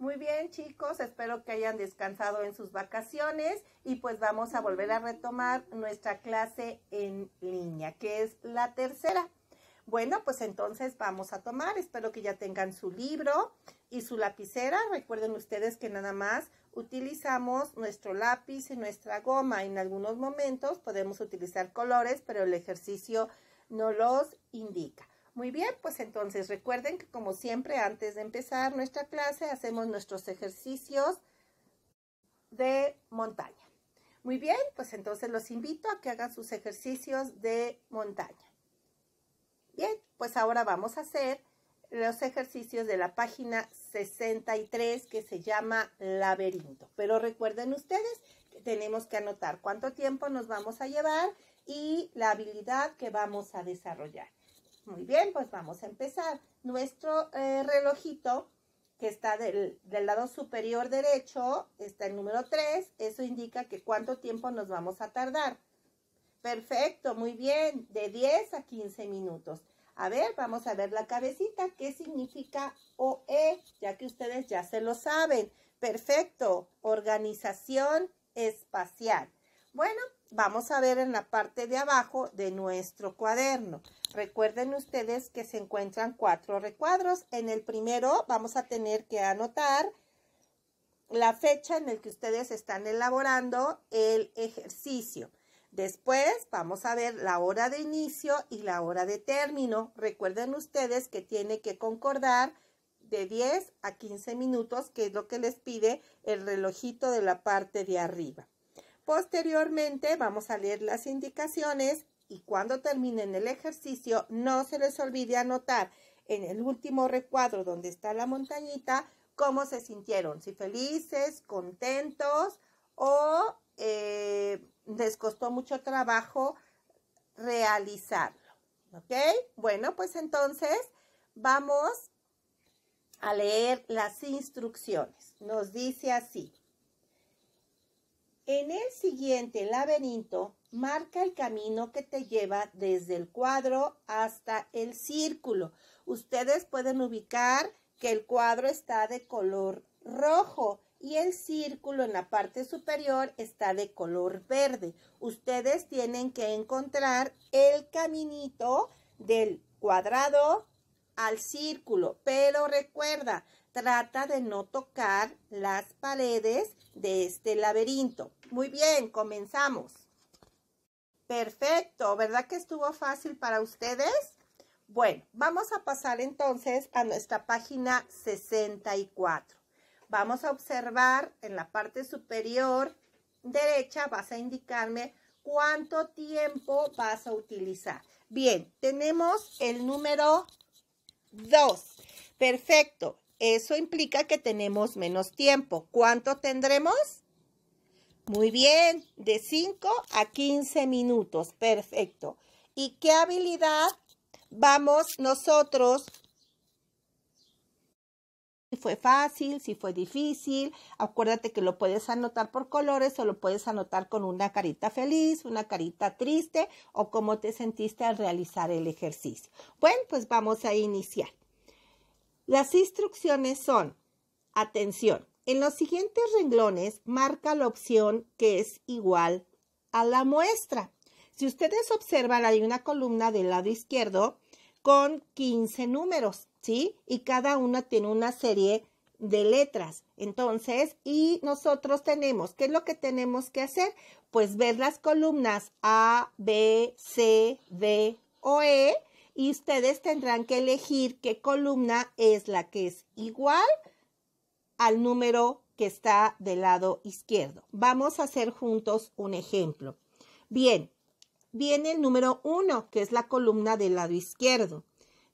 Muy bien chicos, espero que hayan descansado en sus vacaciones y pues vamos a volver a retomar nuestra clase en línea, que es la tercera. Bueno, pues entonces vamos a tomar, espero que ya tengan su libro y su lapicera. Recuerden ustedes que nada más utilizamos nuestro lápiz y nuestra goma. En algunos momentos podemos utilizar colores, pero el ejercicio no los indica. Muy bien, pues entonces recuerden que como siempre antes de empezar nuestra clase hacemos nuestros ejercicios de montaña. Muy bien, pues entonces los invito a que hagan sus ejercicios de montaña. Bien, pues ahora vamos a hacer los ejercicios de la página 63 que se llama laberinto. Pero recuerden ustedes que tenemos que anotar cuánto tiempo nos vamos a llevar y la habilidad que vamos a desarrollar. Muy bien, pues vamos a empezar. Nuestro eh, relojito que está del, del, lado superior derecho, está el número 3, eso indica que cuánto tiempo nos vamos a tardar. Perfecto, muy bien, de 10 a 15 minutos. A ver, vamos a ver la cabecita, ¿qué significa OE? Ya que ustedes ya se lo saben. Perfecto, organización espacial. Bueno, vamos a ver en la parte de abajo de nuestro cuaderno. Recuerden ustedes que se encuentran cuatro recuadros. En el primero vamos a tener que anotar la fecha en la que ustedes están elaborando el ejercicio. Después vamos a ver la hora de inicio y la hora de término. Recuerden ustedes que tiene que concordar de 10 a 15 minutos, que es lo que les pide el relojito de la parte de arriba. Posteriormente vamos a leer las indicaciones y cuando terminen el ejercicio no se les olvide anotar en el último recuadro donde está la montañita cómo se sintieron, si felices, contentos o eh, les costó mucho trabajo realizarlo. ¿Ok? Bueno, pues entonces vamos a leer las instrucciones. Nos dice así. En el siguiente laberinto, marca el camino que te lleva desde el cuadro hasta el círculo. Ustedes pueden ubicar que el cuadro está de color rojo y el círculo en la parte superior está de color verde. Ustedes tienen que encontrar el caminito del cuadrado al círculo, pero recuerda, trata de no tocar las paredes de este laberinto. Muy bien, comenzamos. Perfecto, ¿verdad que estuvo fácil para ustedes? Bueno, vamos a pasar entonces a nuestra página 64. Vamos a observar en la parte superior derecha, vas a indicarme cuánto tiempo vas a utilizar. Bien, tenemos el número 2. Perfecto, eso implica que tenemos menos tiempo. ¿Cuánto tendremos? Muy bien, de 5 a 15 minutos, perfecto. ¿Y qué habilidad vamos nosotros? Si fue fácil, si fue difícil, acuérdate que lo puedes anotar por colores o lo puedes anotar con una carita feliz, una carita triste o cómo te sentiste al realizar el ejercicio. Bueno, pues vamos a iniciar. Las instrucciones son, atención, en los siguientes renglones marca la opción que es igual a la muestra. Si ustedes observan, hay una columna del lado izquierdo con 15 números, ¿sí? Y cada una tiene una serie de letras. Entonces, y nosotros tenemos, ¿qué es lo que tenemos que hacer? Pues ver las columnas A, B, C, D o E y ustedes tendrán que elegir qué columna es la que es igual al número que está del lado izquierdo. Vamos a hacer juntos un ejemplo. Bien, viene el número 1, que es la columna del lado izquierdo.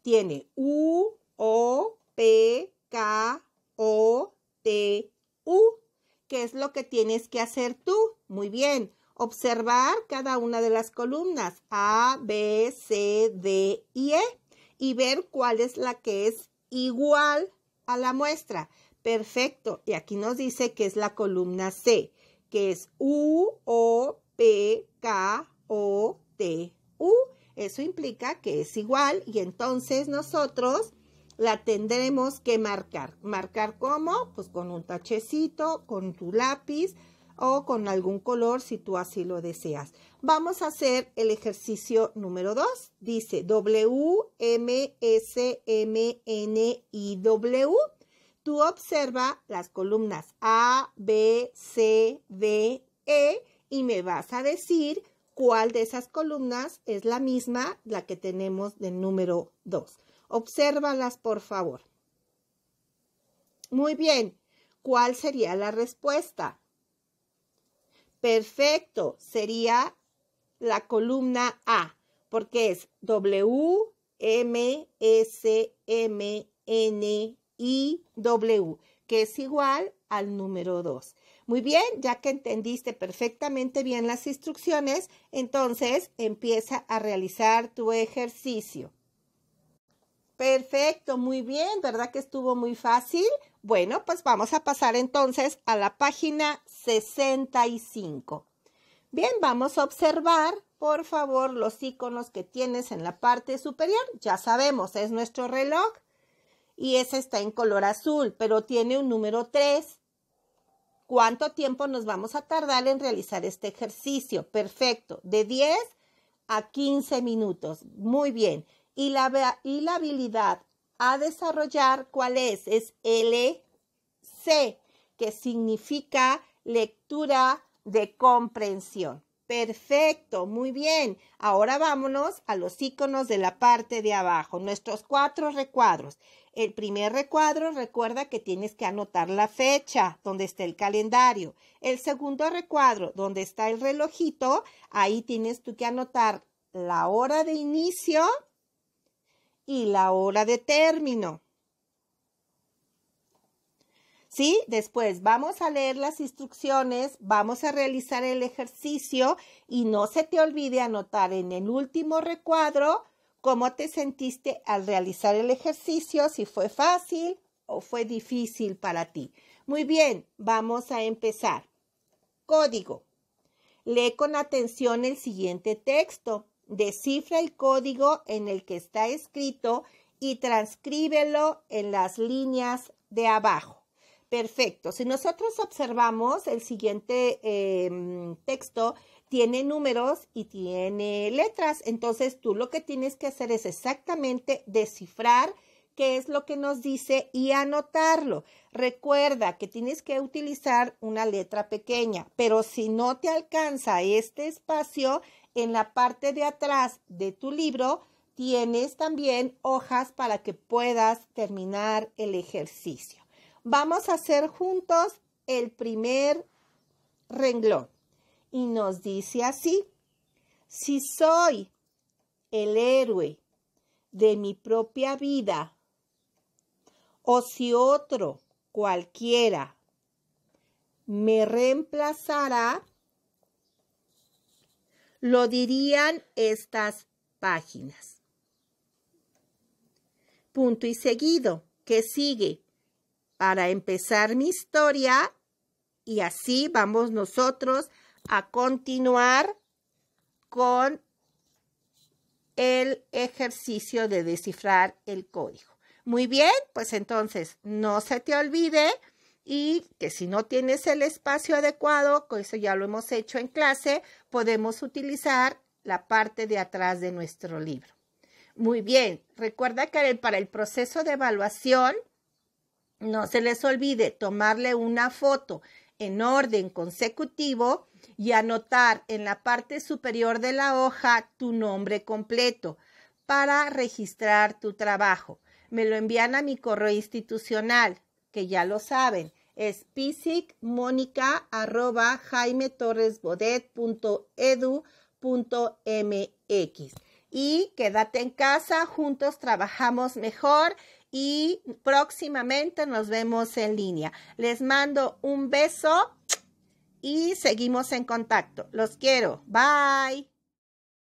Tiene U, O, P, K, O, T, U. ¿Qué es lo que tienes que hacer tú? Muy bien, observar cada una de las columnas A, B, C, D y E y ver cuál es la que es igual a la muestra. Perfecto. Y aquí nos dice que es la columna C, que es U, O, P, K, O, T, U. Eso implica que es igual y entonces nosotros la tendremos que marcar. ¿Marcar cómo? Pues con un tachecito, con tu lápiz o con algún color si tú así lo deseas. Vamos a hacer el ejercicio número 2. Dice W, M, S, M, N, I, W. Tú observa las columnas A, B, C, D, E y me vas a decir cuál de esas columnas es la misma, la que tenemos del número 2. Obsérvalas, por favor. Muy bien, ¿cuál sería la respuesta? Perfecto, sería la columna A, porque es W, M, S, M, N, W que es igual al número 2. Muy bien, ya que entendiste perfectamente bien las instrucciones, entonces empieza a realizar tu ejercicio. Perfecto, muy bien, ¿verdad que estuvo muy fácil? Bueno, pues vamos a pasar entonces a la página 65. Bien, vamos a observar, por favor, los iconos que tienes en la parte superior. Ya sabemos, es nuestro reloj y esa está en color azul, pero tiene un número 3. ¿Cuánto tiempo nos vamos a tardar en realizar este ejercicio? Perfecto, de 10 a 15 minutos. Muy bien. Y la, y la habilidad a desarrollar, ¿cuál es? Es LC, que significa lectura de comprensión. Perfecto, muy bien. Ahora vámonos a los iconos de la parte de abajo, nuestros cuatro recuadros. El primer recuadro recuerda que tienes que anotar la fecha donde está el calendario. El segundo recuadro, donde está el relojito, ahí tienes tú que anotar la hora de inicio y la hora de término. ¿Sí? Después vamos a leer las instrucciones, vamos a realizar el ejercicio y no se te olvide anotar en el último recuadro cómo te sentiste al realizar el ejercicio, si fue fácil o fue difícil para ti. Muy bien, vamos a empezar. Código. Lee con atención el siguiente texto. Descifra el código en el que está escrito y transcríbelo en las líneas de abajo. Perfecto. Si nosotros observamos, el siguiente em, texto tiene números y tiene letras. Entonces, tú lo que tienes que hacer es exactamente descifrar qué es lo que nos dice y anotarlo. Recuerda que tienes que utilizar una letra pequeña, pero si no te alcanza este espacio, en la parte de atrás de tu libro tienes también hojas para que puedas terminar el ejercicio. Vamos a hacer juntos el primer renglón. Y nos dice así, si soy el héroe de mi propia vida, o si otro, cualquiera, me reemplazará, lo dirían estas páginas. Punto y seguido, que sigue para empezar mi historia y así vamos nosotros a continuar con el ejercicio de descifrar el código. Muy bien, pues entonces no se te olvide y que si no tienes el espacio adecuado, con eso ya lo hemos hecho en clase, podemos utilizar la parte de atrás de nuestro libro. Muy bien, recuerda que para el proceso de evaluación no se les olvide tomarle una foto en orden consecutivo y anotar en la parte superior de la hoja tu nombre completo para registrar tu trabajo. Me lo envían a mi correo institucional, que ya lo saben, es pisicmónica.jaimetorresbodet.edu.mx. Y quédate en casa, juntos trabajamos mejor y próximamente nos vemos en línea. Les mando un beso y seguimos en contacto. Los quiero. Bye.